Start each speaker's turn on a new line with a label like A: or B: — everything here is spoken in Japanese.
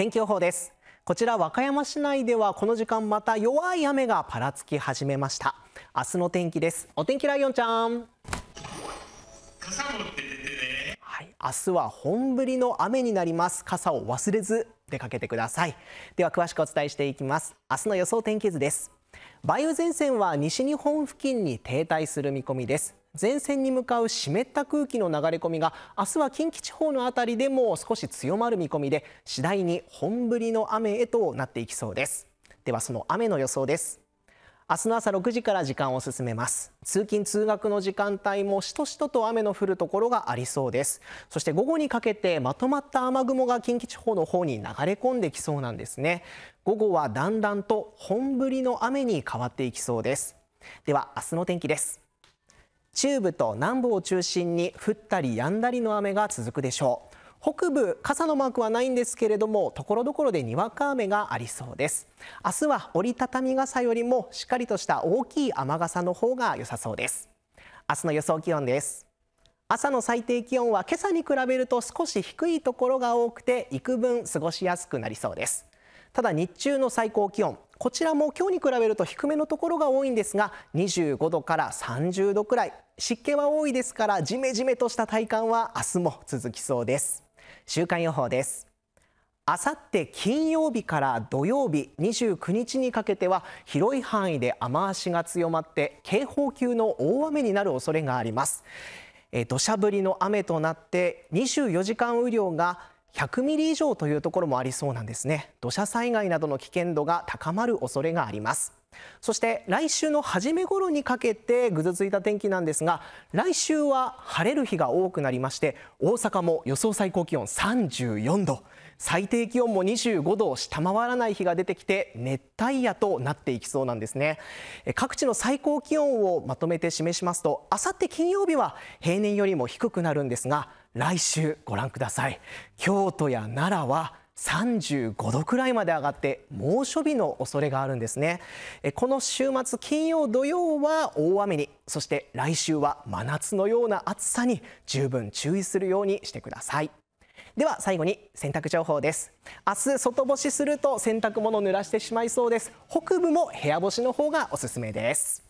A: 天気予報ですこちら和歌山市内ではこの時間また弱い雨がぱらつき始めました明日の天気ですお天気ライオンちゃん、ね、はい、明日は本降りの雨になります傘を忘れず出かけてくださいでは詳しくお伝えしていきます明日の予想天気図です梅雨前線は西日本付近に停滞する見込みです前線に向かう湿った空気の流れ込みが明日は近畿地方の辺りでも少し強まる見込みで次第に本降りの雨へとなっていきそうですではその雨の予想です明日の朝6時から時間を進めます通勤通学の時間帯もしとしとと雨の降るところがありそうですそして午後にかけてまとまった雨雲が近畿地方の方に流れ込んできそうなんですね午後はだんだんと本降りの雨に変わっていきそうですでは明日の天気です中部と南部を中心に降ったり止んだりの雨が続くでしょう北部傘のマークはないんですけれども所々でにわか雨がありそうです明日は折りたたみ傘よりもしっかりとした大きい雨傘の方が良さそうです明日の予想気温です朝の最低気温は今朝に比べると少し低いところが多くて幾分過ごしやすくなりそうですただ日中の最高気温こちらも今日に比べると低めのところが多いんですが25度から30度くらい湿気は多いですからジメジメとした体感は明日も続きそうです週間予報ですあさって金曜日から土曜日29日にかけては広い範囲で雨足が強まって警報級の大雨になる恐れがあります土砂降りの雨となって24時間雨量が100ミリ以上というところもありそうなんですね土砂災害などの危険度が高まる恐れがありますそして来週の初め頃にかけてぐずついた天気なんですが来週は晴れる日が多くなりまして大阪も予想最高気温34度最低気温も25度を下回らない日が出てきて熱帯夜となっていきそうなんですね各地の最高気温をまとめて示しますとあさって金曜日は平年よりも低くなるんですが来週ご覧ください京都や奈良は35度くらいまで上がって猛暑日の恐れがあるんですねこの週末金曜土曜は大雨にそして来週は真夏のような暑さに十分注意するようにしてくださいでは最後に洗濯情報です明日外干しすると洗濯物濡らしてしまいそうです北部も部屋干しの方がおすすめです